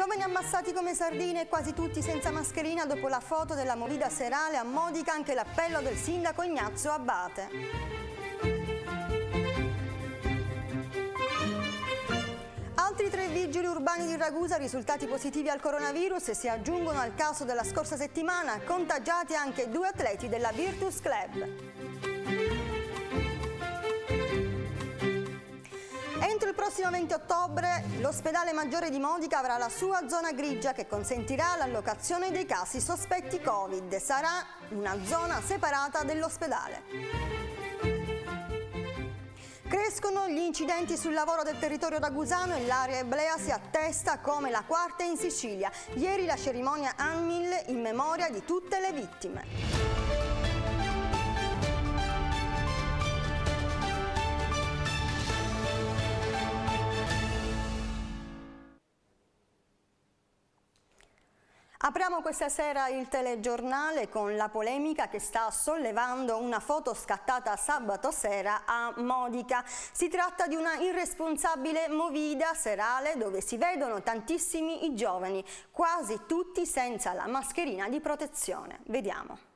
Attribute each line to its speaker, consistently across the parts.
Speaker 1: Giovani ammassati come sardine e quasi tutti senza mascherina dopo la foto della movida serale a Modica anche l'appello del sindaco Ignazio Abbate. Altri tre vigili urbani di Ragusa risultati positivi al coronavirus e si aggiungono al caso della scorsa settimana contagiati anche due atleti della Virtus Club. Entro il prossimo 20 ottobre l'ospedale maggiore di Modica avrà la sua zona grigia che consentirà l'allocazione dei casi sospetti Covid. Sarà una zona separata dell'ospedale. Crescono gli incidenti sul lavoro del territorio ragusano e l'area eblea si attesta come la quarta in Sicilia. Ieri la cerimonia Anmil in memoria di tutte le vittime. Apriamo questa sera il telegiornale con la polemica che sta sollevando una foto scattata sabato sera a Modica. Si tratta di una irresponsabile movida serale dove si vedono tantissimi i giovani, quasi tutti senza la mascherina di protezione. Vediamo.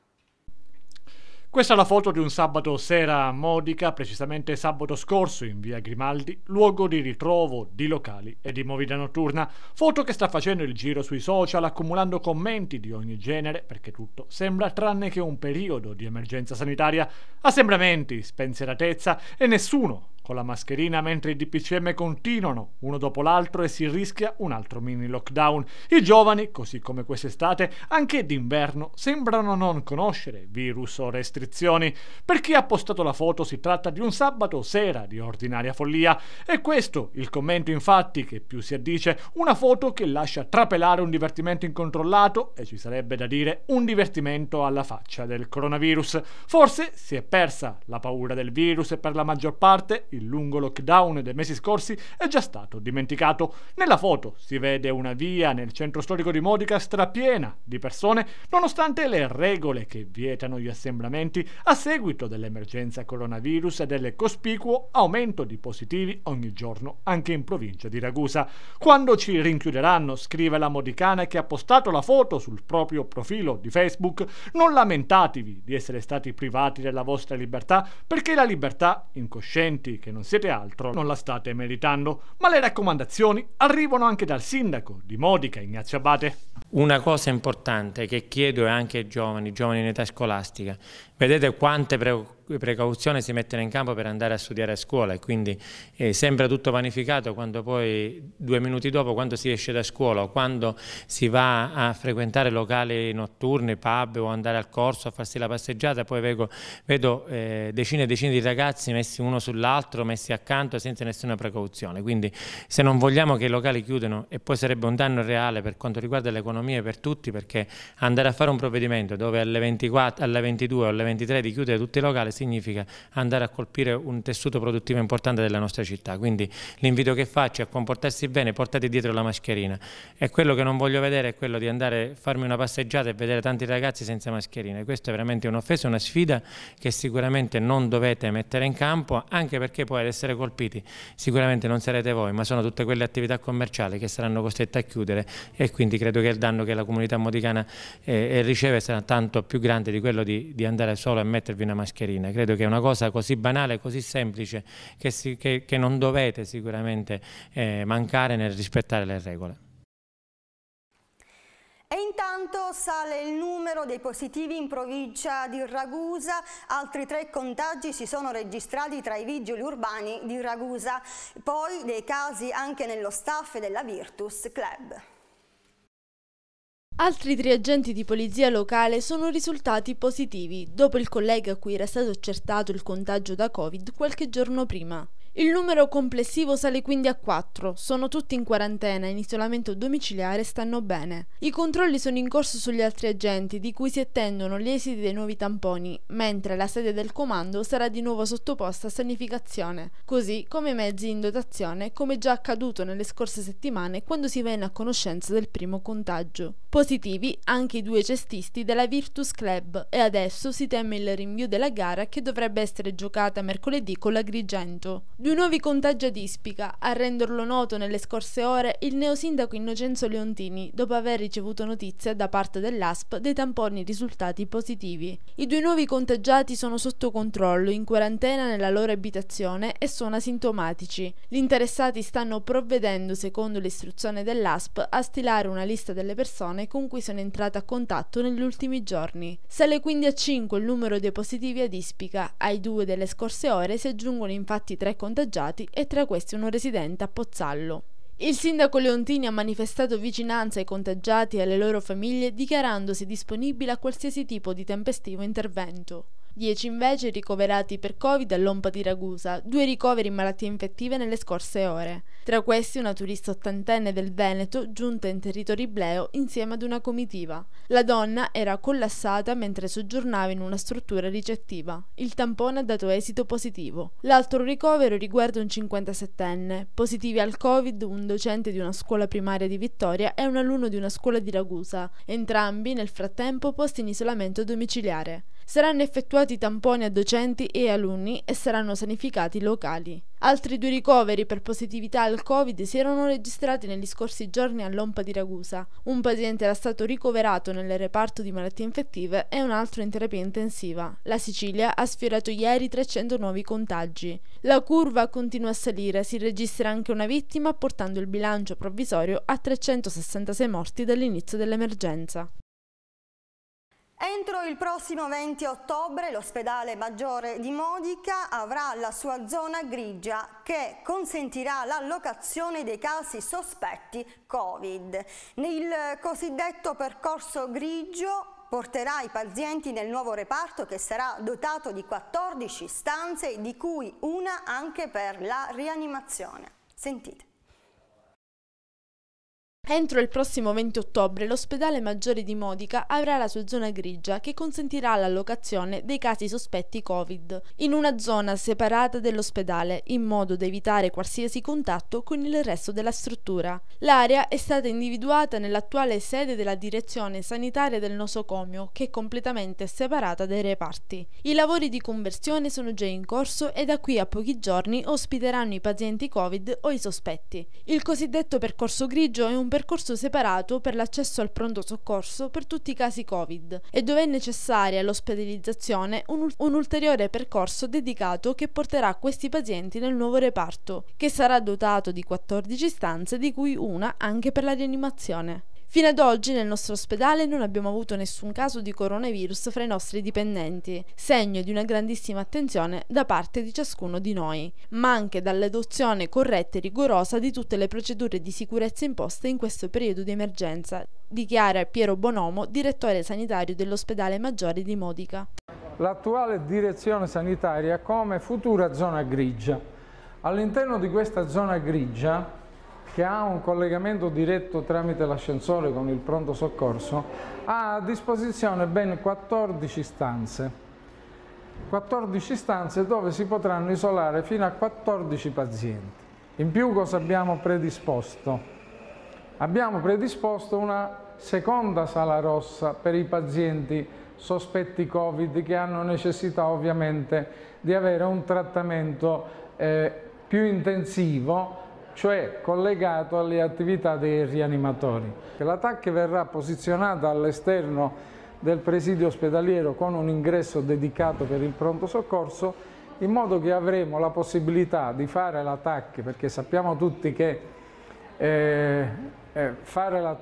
Speaker 2: Questa è la foto di un sabato sera a Modica, precisamente sabato scorso in via Grimaldi, luogo di ritrovo di locali e di movida notturna. Foto che sta facendo il giro sui social, accumulando commenti di ogni genere, perché tutto sembra tranne che un periodo di emergenza sanitaria. Assembramenti, spensieratezza e nessuno con la mascherina mentre i DPCM continuano uno dopo l'altro e si rischia un altro mini lockdown. I giovani, così come quest'estate, anche d'inverno sembrano non conoscere virus o restrizioni. Per chi ha postato la foto si tratta di un sabato sera di ordinaria follia. E questo il commento infatti che più si addice, una foto che lascia trapelare un divertimento incontrollato e ci sarebbe da dire un divertimento alla faccia del coronavirus. Forse si è persa la paura del virus e per la maggior parte il lungo lockdown dei mesi scorsi è già stato dimenticato. Nella foto si vede una via nel centro storico di Modica strapiena di persone, nonostante le regole che vietano gli assemblamenti a seguito dell'emergenza coronavirus e del cospicuo aumento di positivi ogni giorno anche in provincia di Ragusa. Quando ci rinchiuderanno, scrive la modicana che ha postato la foto sul proprio profilo di Facebook, non lamentatevi di essere stati privati della vostra libertà perché la libertà, incoscienti che non siete altro non la state meritando, ma le
Speaker 3: raccomandazioni arrivano anche dal sindaco di Modica, Ignazio Abate. Una cosa importante che chiedo anche ai giovani, giovani in età scolastica, vedete quante preoccupazioni precauzione si mettono in campo per andare a studiare a scuola e quindi eh, sembra tutto vanificato quando poi due minuti dopo, quando si esce da scuola o quando si va a frequentare locali notturni, pub o andare al corso a farsi la passeggiata, poi vedo, vedo eh, decine e decine di ragazzi messi uno sull'altro, messi accanto senza nessuna precauzione. Quindi se non vogliamo che i locali chiudano e poi sarebbe un danno reale per quanto riguarda l'economia per tutti perché andare a fare un provvedimento dove alle 24, alle 22 o alle 23 di chiudere tutti i locali significa andare a colpire un tessuto produttivo importante della nostra città. Quindi l'invito che faccio è a comportarsi bene, portate dietro la mascherina. E quello che non voglio vedere è quello di andare a farmi una passeggiata e vedere tanti ragazzi senza mascherina. E questa è veramente un'offesa, una sfida che sicuramente non dovete mettere in campo, anche perché poi ad essere colpiti sicuramente non sarete voi, ma sono tutte quelle attività commerciali che saranno costrette a chiudere e quindi credo che il danno che la comunità modicana eh, eh riceve sarà tanto più grande di quello di, di andare solo a mettervi una mascherina azienda. Credo che è una cosa così banale, così semplice, che, si, che, che non dovete sicuramente eh, mancare nel rispettare le regole.
Speaker 1: E intanto sale il numero dei positivi in provincia di Ragusa, altri tre contagi si sono registrati tra i vigili urbani di Ragusa, poi dei casi anche nello staff della Virtus Club.
Speaker 4: Altri tre agenti di polizia locale sono risultati positivi, dopo il collega a cui era stato accertato il contagio da Covid qualche giorno prima. Il numero complessivo sale quindi a 4, sono tutti in quarantena, in isolamento domiciliare e stanno bene. I controlli sono in corso sugli altri agenti, di cui si attendono gli esiti dei nuovi tamponi, mentre la sede del comando sarà di nuovo sottoposta a sanificazione, così come i mezzi in dotazione, come già accaduto nelle scorse settimane quando si venne a conoscenza del primo contagio. Positivi anche i due cestisti della Virtus Club e adesso si teme il rinvio della gara che dovrebbe essere giocata mercoledì con l'Agrigento. Due nuovi contagi ad Ispica, a renderlo noto nelle scorse ore il neosindaco Innocenzo Leontini dopo aver ricevuto notizia da parte dell'ASP dei tamponi risultati positivi. I due nuovi contagiati sono sotto controllo, in quarantena nella loro abitazione e sono asintomatici. Gli interessati stanno provvedendo, secondo l'istruzione dell'ASP, a stilare una lista delle persone con cui sono entrate a contatto negli ultimi giorni. Sale quindi a 5 il numero dei positivi ad Ispica, ai due delle scorse ore si aggiungono infatti tre contagi contagiati e tra questi uno residente a Pozzallo. Il sindaco Leontini ha manifestato vicinanza ai contagiati e alle loro famiglie dichiarandosi disponibile a qualsiasi tipo di tempestivo intervento. 10 invece ricoverati per Covid all'Ompa di Ragusa, due ricoveri in malattie infettive nelle scorse ore. Tra questi una turista ottantenne del Veneto giunta in territorio ibleo insieme ad una comitiva. La donna era collassata mentre soggiornava in una struttura ricettiva. Il tampone ha dato esito positivo. L'altro ricovero riguarda un 57enne, positivi al Covid un docente di una scuola primaria di Vittoria e un alunno di una scuola di Ragusa, entrambi nel frattempo posti in isolamento domiciliare. Saranno effettuati tamponi a docenti e alunni e saranno sanificati i locali. Altri due ricoveri per positività al Covid si erano registrati negli scorsi giorni all'Ompa di Ragusa. Un paziente era stato ricoverato nel reparto di malattie infettive e un altro in terapia intensiva. La Sicilia ha sfiorato ieri 300 nuovi contagi. La curva continua a salire, si registra anche una vittima portando il bilancio provvisorio a 366 morti dall'inizio dell'emergenza.
Speaker 1: Entro il prossimo 20 ottobre l'ospedale Maggiore di Modica avrà la sua zona grigia che consentirà l'allocazione dei casi sospetti Covid. Il cosiddetto percorso grigio porterà i pazienti nel nuovo reparto che sarà dotato di 14 stanze di cui una anche per la rianimazione. Sentite.
Speaker 4: Entro il prossimo 20 ottobre l'ospedale maggiore di Modica avrà la sua zona grigia che consentirà l'allocazione dei casi sospetti Covid in una zona separata dell'ospedale in modo da evitare qualsiasi contatto con il resto della struttura. L'area è stata individuata nell'attuale sede della direzione sanitaria del nosocomio che è completamente separata dai reparti. I lavori di conversione sono già in corso e da qui a pochi giorni ospiteranno i pazienti Covid o i sospetti. Il cosiddetto percorso grigio è un percorso separato per l'accesso al pronto soccorso per tutti i casi Covid e dove è necessaria l'ospedalizzazione un, un ulteriore percorso dedicato che porterà questi pazienti nel nuovo reparto, che sarà dotato di 14 stanze di cui una anche per la rianimazione. Fino ad oggi nel nostro ospedale non abbiamo avuto nessun caso di coronavirus fra i nostri dipendenti, segno di una grandissima attenzione da parte di ciascuno di noi, ma anche dall'adozione corretta e rigorosa di tutte le procedure di sicurezza imposte in questo periodo di emergenza, dichiara Piero Bonomo, direttore sanitario dell'ospedale maggiore di Modica.
Speaker 5: L'attuale direzione sanitaria come futura zona grigia. All'interno di questa zona grigia che ha un collegamento diretto tramite l'ascensore con il pronto soccorso, ha a disposizione ben 14 stanze. 14 stanze dove si potranno isolare fino a 14 pazienti. In più cosa abbiamo predisposto? Abbiamo predisposto una seconda sala rossa per i pazienti sospetti Covid che hanno necessità ovviamente di avere un trattamento eh, più intensivo cioè collegato alle attività dei rianimatori. La verrà posizionata all'esterno del presidio ospedaliero con un ingresso dedicato per il pronto soccorso in modo che avremo la possibilità di fare la perché sappiamo tutti che eh, eh fare la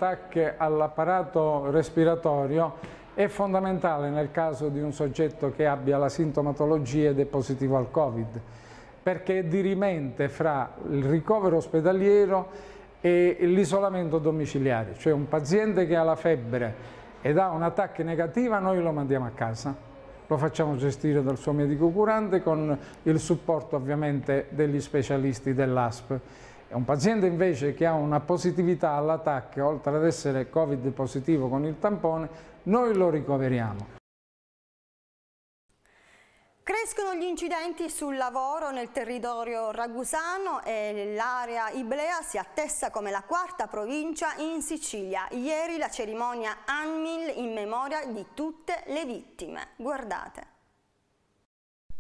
Speaker 5: all'apparato respiratorio è fondamentale nel caso di un soggetto che abbia la sintomatologia ed è positivo al Covid perché è dirimente fra il ricovero ospedaliero e l'isolamento domiciliare, cioè un paziente che ha la febbre ed ha un'attacca negativa noi lo mandiamo a casa, lo facciamo gestire dal suo medico curante con il supporto ovviamente degli specialisti dell'ASP. Un paziente invece che ha una positività all'attacco, oltre ad essere covid positivo con il tampone, noi lo ricoveriamo.
Speaker 1: Crescono gli incidenti sul lavoro nel territorio ragusano e l'area Iblea si attesta come la quarta provincia in Sicilia. Ieri la cerimonia ANMIL in memoria di tutte le vittime. Guardate.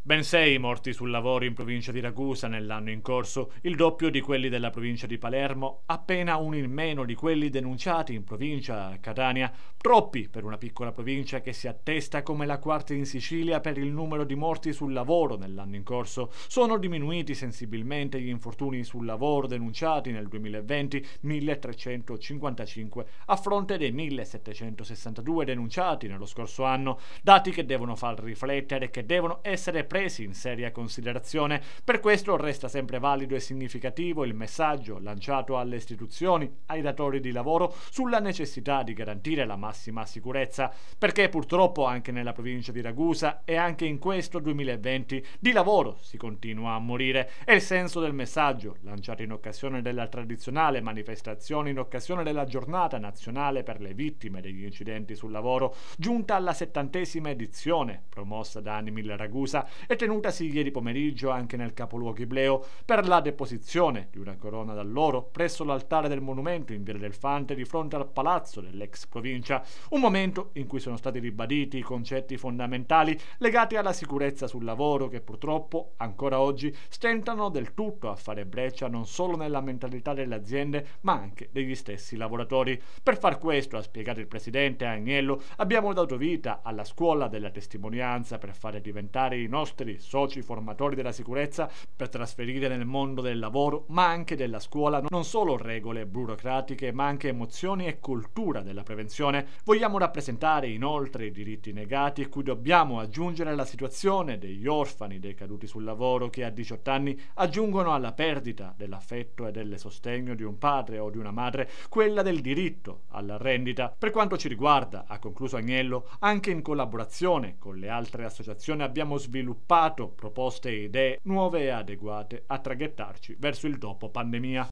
Speaker 2: Ben sei morti sul lavoro in provincia di Ragusa nell'anno in corso, il doppio di quelli della provincia di Palermo, appena un in meno di quelli denunciati in provincia Catania, troppi per una piccola provincia che si attesta come la quarta in Sicilia per il numero di morti sul lavoro nell'anno in corso. Sono diminuiti sensibilmente gli infortuni sul lavoro denunciati nel 2020, 1355 a fronte dei 1762 denunciati nello scorso anno, dati che devono far riflettere e che devono essere presi in seria considerazione. Per questo resta sempre valido e significativo il messaggio lanciato alle istituzioni, ai datori di lavoro, sulla necessità di garantire la massima sicurezza, perché purtroppo anche nella provincia di Ragusa e anche in questo 2020 di lavoro si continua a morire. E il senso del messaggio lanciato in occasione della tradizionale manifestazione in occasione della giornata nazionale per le vittime degli incidenti sul lavoro, giunta alla settantesima edizione, promossa da Animil Ragusa, e tenutasi ieri pomeriggio anche nel capoluogo ibleo per la deposizione di una corona d'alloro presso l'altare del monumento in Via del Fante di fronte al palazzo dell'ex provincia, un momento in cui sono stati ribaditi i concetti fondamentali legati alla sicurezza sul lavoro che purtroppo ancora oggi stentano del tutto a fare breccia non solo nella mentalità delle aziende ma anche degli stessi lavoratori. Per far questo, ha spiegato il presidente Agnello, abbiamo dato vita alla scuola della testimonianza per fare diventare i nostri nostri soci formatori della sicurezza per trasferire nel mondo del lavoro, ma anche della scuola, non solo regole burocratiche, ma anche emozioni e cultura della prevenzione. Vogliamo rappresentare inoltre i diritti negati, cui dobbiamo aggiungere la situazione degli orfani, decaduti sul lavoro che a 18 anni aggiungono alla perdita dell'affetto e del sostegno di un padre o di una madre quella del diritto alla rendita. Per quanto ci riguarda, ha concluso Agnello, anche in collaborazione con le altre associazioni abbiamo sviluppato sviluppato proposte e idee nuove e adeguate a traghettarci verso il dopo pandemia.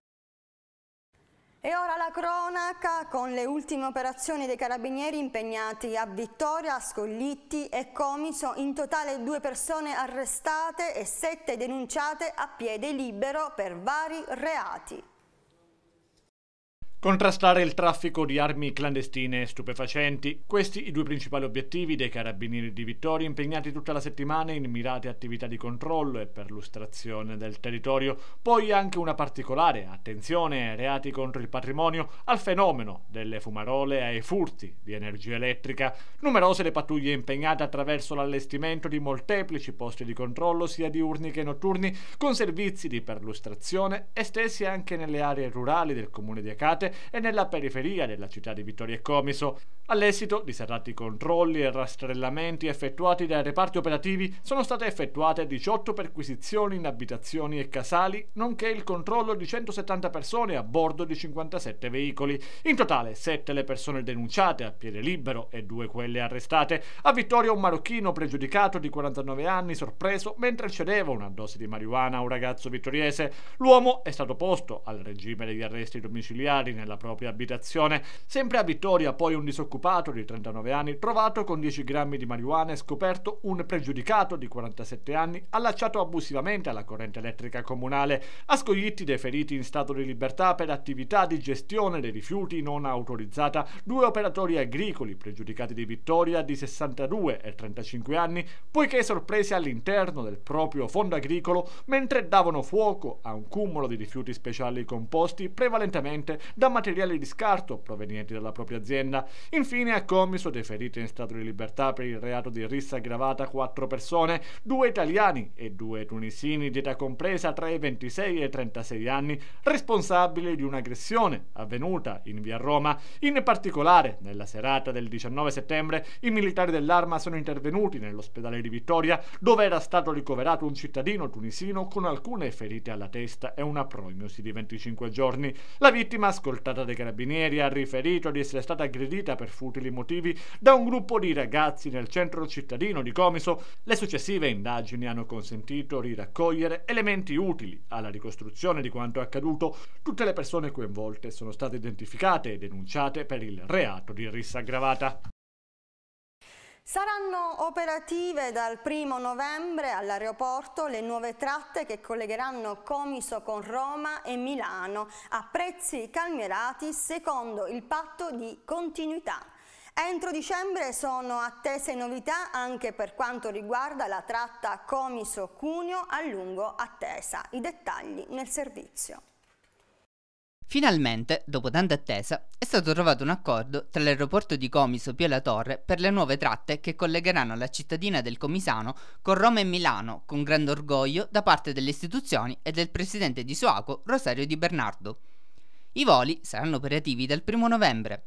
Speaker 1: E ora la cronaca con le ultime operazioni dei carabinieri impegnati a Vittoria, Scoglitti e Comiso. In totale due persone arrestate e sette denunciate a piede libero per vari reati.
Speaker 2: Contrastare il traffico di armi clandestine e stupefacenti, questi i due principali obiettivi dei carabinieri di Vittoria impegnati tutta la settimana in mirate attività di controllo e perlustrazione del territorio, poi anche una particolare attenzione ai reati contro il patrimonio, al fenomeno delle fumarole e ai furti di energia elettrica, numerose le pattuglie impegnate attraverso l'allestimento di molteplici posti di controllo sia diurni che notturni, con servizi di perlustrazione estesi anche nelle aree rurali del comune di Acate, e nella periferia della città di Vittoria e Comiso. All'esito di serrati controlli e rastrellamenti effettuati dai reparti operativi sono state effettuate 18 perquisizioni in abitazioni e casali, nonché il controllo di 170 persone a bordo di 57 veicoli. In totale 7 le persone denunciate a piede libero e 2 quelle arrestate. A Vittoria un marocchino pregiudicato di 49 anni sorpreso mentre cedeva una dose di marijuana a un ragazzo vittoriese. L'uomo è stato posto al regime degli arresti domiciliari nella propria abitazione. Sempre a Vittoria poi un disoccupato di 39 anni trovato con 10 grammi di marijuana e scoperto un pregiudicato di 47 anni allacciato abusivamente alla corrente elettrica comunale. A Scoglitti dei feriti in stato di libertà per attività di gestione dei rifiuti non autorizzata, due operatori agricoli pregiudicati di Vittoria di 62 e 35 anni, poiché sorpresi all'interno del proprio fondo agricolo mentre davano fuoco a un cumulo di rifiuti speciali composti prevalentemente da da materiali di scarto provenienti dalla propria azienda. Infine ha commisso dei in stato di libertà per il reato di rissa aggravata quattro persone, due italiani e due tunisini di età compresa tra i 26 e i 36 anni, responsabili di un'aggressione avvenuta in via Roma. In particolare, nella serata del 19 settembre, i militari dell'arma sono intervenuti nell'ospedale di Vittoria, dove era stato ricoverato un cittadino tunisino con alcune ferite alla testa e una prognosi di 25 giorni. La vittima ha ascoltava scortata dei carabinieri ha riferito di essere stata aggredita per futili motivi da un gruppo di ragazzi nel centro cittadino di Comiso, le successive indagini hanno consentito di raccogliere elementi utili alla ricostruzione di quanto accaduto. Tutte le persone coinvolte sono state identificate e denunciate per il reato di rissa aggravata.
Speaker 1: Saranno operative dal 1 novembre all'aeroporto le nuove tratte che collegheranno Comiso con Roma e Milano a prezzi calmierati secondo il patto di continuità. Entro dicembre sono attese novità anche per quanto riguarda la tratta Comiso-Cuneo a lungo attesa. I dettagli nel servizio.
Speaker 6: Finalmente, dopo tanta attesa, è stato trovato un accordo tra l'aeroporto di Comiso Pio La Torre per le nuove tratte che collegheranno la cittadina del Comisano con Roma e Milano, con grande orgoglio da parte delle istituzioni e del presidente di Soaco Rosario Di Bernardo. I voli saranno operativi dal 1 novembre.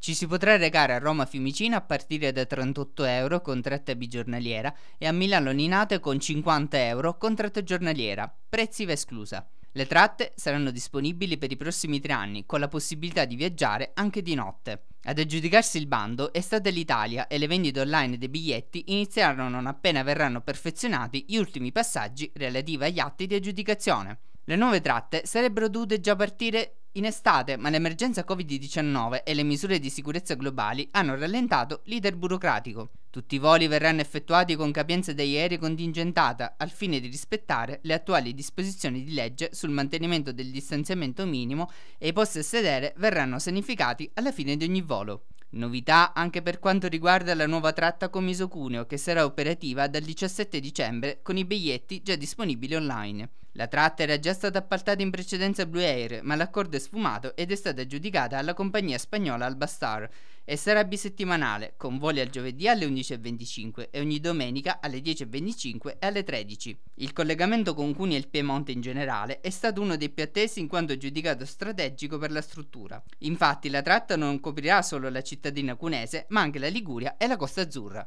Speaker 6: Ci si potrà recare a Roma Fiumicina a partire da 38 euro con tratta bigiornaliera e a Milano Ninate con 50 euro con tratta giornaliera, prezzi esclusa. Le tratte saranno disponibili per i prossimi tre anni, con la possibilità di viaggiare anche di notte. Ad aggiudicarsi il bando è stata l'Italia e le vendite online dei biglietti inizieranno non appena verranno perfezionati gli ultimi passaggi relativi agli atti di aggiudicazione. Le nuove tratte sarebbero dovute già partire in estate, ma l'emergenza Covid-19 e le misure di sicurezza globali hanno rallentato l'iter burocratico. Tutti i voli verranno effettuati con capienza degli aerei contingentata, al fine di rispettare le attuali disposizioni di legge sul mantenimento del distanziamento minimo e i posti a sedere verranno sanificati alla fine di ogni volo. Novità anche per quanto riguarda la nuova tratta Comiso Cuneo che sarà operativa dal 17 dicembre con i biglietti già disponibili online. La tratta era già stata appaltata in precedenza a Blue Air, ma l'accordo è sfumato ed è stata aggiudicata alla compagnia spagnola Albastar e sarà bisettimanale, con voli al giovedì alle 11.25 e ogni domenica alle 10.25 e alle 13. Il collegamento con Cuni e il Piemonte in generale è stato uno dei più attesi in quanto giudicato strategico per la struttura. Infatti la tratta non coprirà solo la cittadina cunese, ma anche la Liguria e la Costa Azzurra.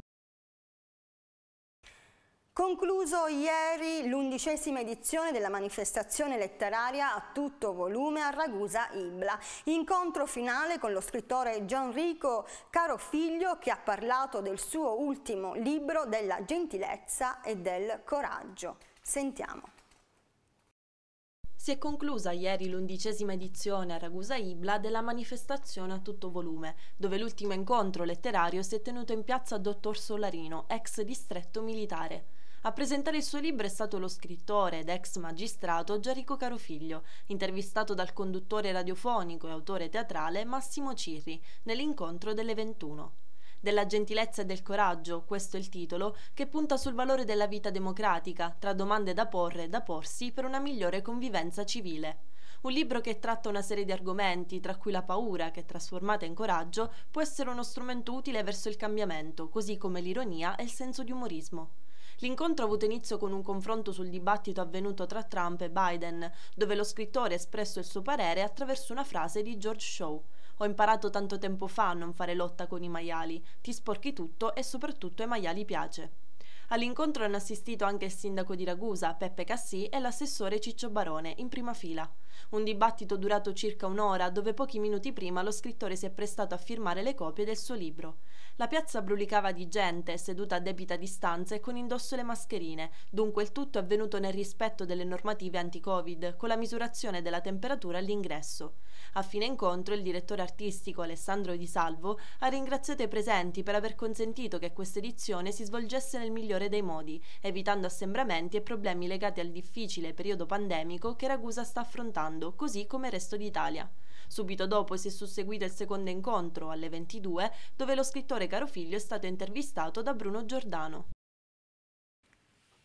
Speaker 1: Concluso ieri l'undicesima edizione della manifestazione letteraria a tutto volume a Ragusa Ibla. Incontro finale con lo scrittore Gianrico Carofiglio che ha parlato del suo ultimo libro della gentilezza e del coraggio.
Speaker 7: Sentiamo. Si è conclusa ieri l'undicesima edizione a Ragusa Ibla della manifestazione a tutto volume, dove l'ultimo incontro letterario si è tenuto in piazza Dottor Solarino, ex distretto militare. A presentare il suo libro è stato lo scrittore ed ex magistrato Giarico Carofiglio, intervistato dal conduttore radiofonico e autore teatrale Massimo Cirri nell'incontro delle 21 della gentilezza e del coraggio, questo è il titolo, che punta sul valore della vita democratica, tra domande da porre e da porsi per una migliore convivenza civile. Un libro che tratta una serie di argomenti, tra cui la paura, che trasformata in coraggio, può essere uno strumento utile verso il cambiamento, così come l'ironia e il senso di umorismo. L'incontro ha avuto inizio con un confronto sul dibattito avvenuto tra Trump e Biden, dove lo scrittore ha espresso il suo parere attraverso una frase di George Shaw. Ho imparato tanto tempo fa a non fare lotta con i maiali, ti sporchi tutto e soprattutto ai maiali piace. All'incontro hanno assistito anche il sindaco di Ragusa, Peppe Cassì, e l'assessore Ciccio Barone, in prima fila. Un dibattito durato circa un'ora, dove pochi minuti prima lo scrittore si è prestato a firmare le copie del suo libro. La piazza brulicava di gente, seduta a debita distanza e con indosso le mascherine, dunque il tutto è avvenuto nel rispetto delle normative anti-Covid, con la misurazione della temperatura all'ingresso. A fine incontro il direttore artistico Alessandro Di Salvo ha ringraziato i presenti per aver consentito che questa edizione si svolgesse nel migliore migliore dei modi, evitando assembramenti e problemi legati al difficile periodo pandemico che Ragusa sta affrontando, così come il resto d'Italia. Subito dopo si è susseguito il secondo incontro, alle 22, dove lo scrittore Carofiglio è stato intervistato da Bruno Giordano.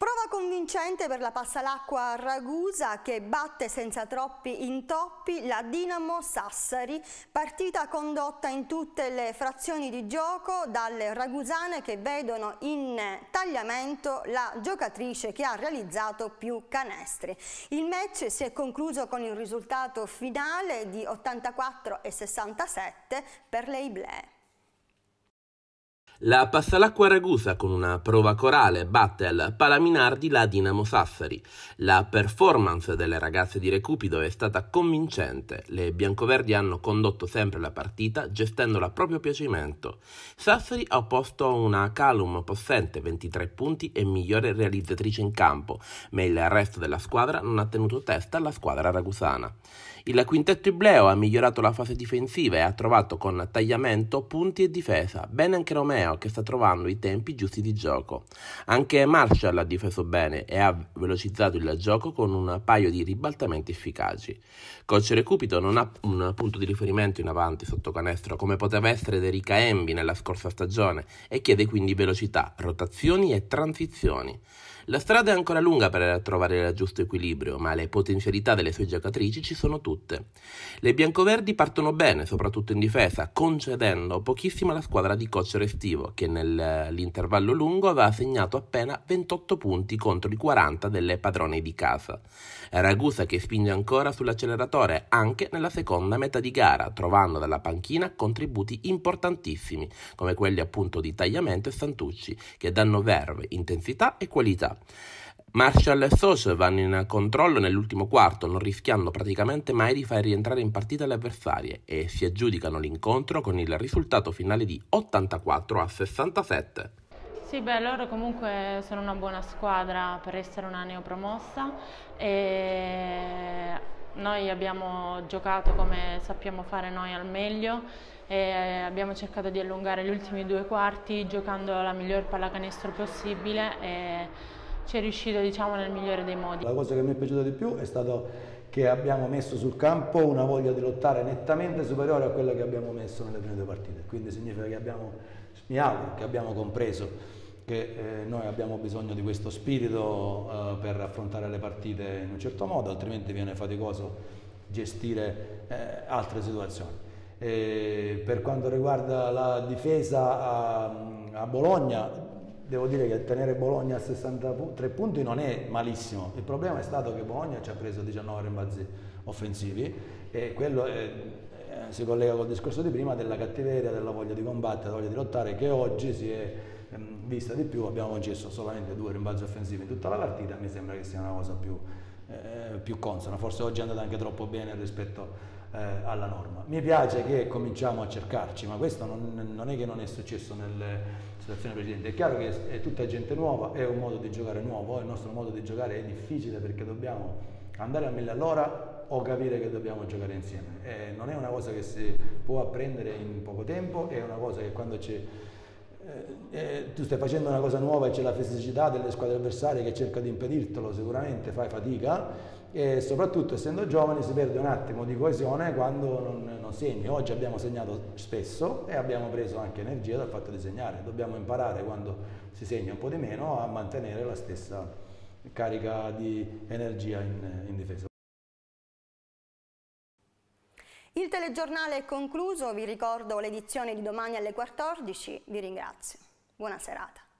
Speaker 1: Prova convincente per la Passalacqua Ragusa che batte senza troppi intoppi la Dinamo Sassari, partita condotta in tutte le frazioni di gioco dalle ragusane che vedono in tagliamento la giocatrice che ha realizzato più canestri. Il match si è concluso con il risultato finale di 84 e 67 per le Iblea.
Speaker 8: La Passalacqua Ragusa con una prova corale batte al Palaminardi la Dinamo Sassari. La performance delle ragazze di Recupido è stata convincente. Le biancoverdi hanno condotto sempre la partita gestendola a proprio piacimento. Sassari ha opposto una Calum possente 23 punti e migliore realizzatrice in campo, ma il resto della squadra non ha tenuto testa alla squadra ragusana. Il quintetto Ibleo ha migliorato la fase difensiva e ha trovato con tagliamento punti e difesa. Bene anche Romeo Milano che sta trovando i tempi giusti di gioco. Anche Marshall ha difeso bene e ha velocizzato il gioco con un paio di ribaltamenti efficaci. Coach Recupito non ha un punto di riferimento in avanti sotto canestro come poteva essere Derica Embi nella scorsa stagione e chiede quindi velocità, rotazioni e transizioni. La strada è ancora lunga per trovare il giusto equilibrio, ma le potenzialità delle sue giocatrici ci sono tutte. Le biancoverdi partono bene, soprattutto in difesa, concedendo pochissimo alla squadra di coach Restivo, che nell'intervallo lungo aveva segnato appena 28 punti contro i 40 delle padrone di casa. Ragusa che spinge ancora sull'acceleratore anche nella seconda metà di gara, trovando dalla panchina contributi importantissimi, come quelli appunto di Tagliamento e Santucci, che danno verve, intensità e qualità partita. Marshall e Thos vanno in controllo nell'ultimo quarto, non rischiando praticamente mai di far rientrare in partita le avversarie e si aggiudicano l'incontro con il risultato finale di 84 a 67.
Speaker 4: Sì, beh, loro comunque sono una buona squadra per essere una neopromossa e noi abbiamo giocato come sappiamo fare noi al meglio e abbiamo cercato di allungare gli ultimi due quarti giocando la miglior pallacanestro possibile ci è riuscito diciamo, nel migliore dei modi. La
Speaker 9: cosa che mi è piaciuta di più è stato che abbiamo messo sul campo una voglia di lottare nettamente superiore a quella che abbiamo messo nelle prime due partite, quindi significa che abbiamo, mi auguro, che abbiamo compreso che eh, noi abbiamo bisogno di questo spirito eh, per affrontare le partite in un certo modo, altrimenti viene faticoso gestire eh, altre situazioni. E per quanto riguarda la difesa a, a Bologna, devo dire che tenere Bologna a 63 punti non è malissimo. Il problema è stato che Bologna ci ha preso 19 rimbalzi offensivi e quello è, eh, si collega col discorso di prima della cattiveria, della voglia di combattere, della voglia di lottare che oggi si è ehm, vista di più. Abbiamo concesso solamente due rimbalzi offensivi in tutta la partita, mi sembra che sia una cosa più, eh, più consona. Forse oggi è andata anche troppo bene rispetto a eh, alla norma. Mi piace che cominciamo a cercarci, ma questo non, non è che non è successo nelle situazioni precedenti. È chiaro che è tutta gente nuova, è un modo di giocare nuovo, il nostro modo di giocare è difficile perché dobbiamo andare a mille all'ora o capire che dobbiamo giocare insieme. Eh, non è una cosa che si può apprendere in poco tempo, è una cosa che quando c'è eh, eh tu stai facendo una cosa nuova e c'è la fisicità delle squadre avversarie che cerca di impedirtelo, sicuramente fai fatica, e soprattutto essendo giovani si perde un attimo di coesione quando non, non segni. Oggi abbiamo segnato spesso e abbiamo preso anche energia dal fatto di segnare. Dobbiamo imparare quando si segna un po' di meno a mantenere la stessa carica di energia in, in difesa.
Speaker 1: Il telegiornale è concluso, vi ricordo l'edizione di domani alle 14, vi ringrazio. Buona serata.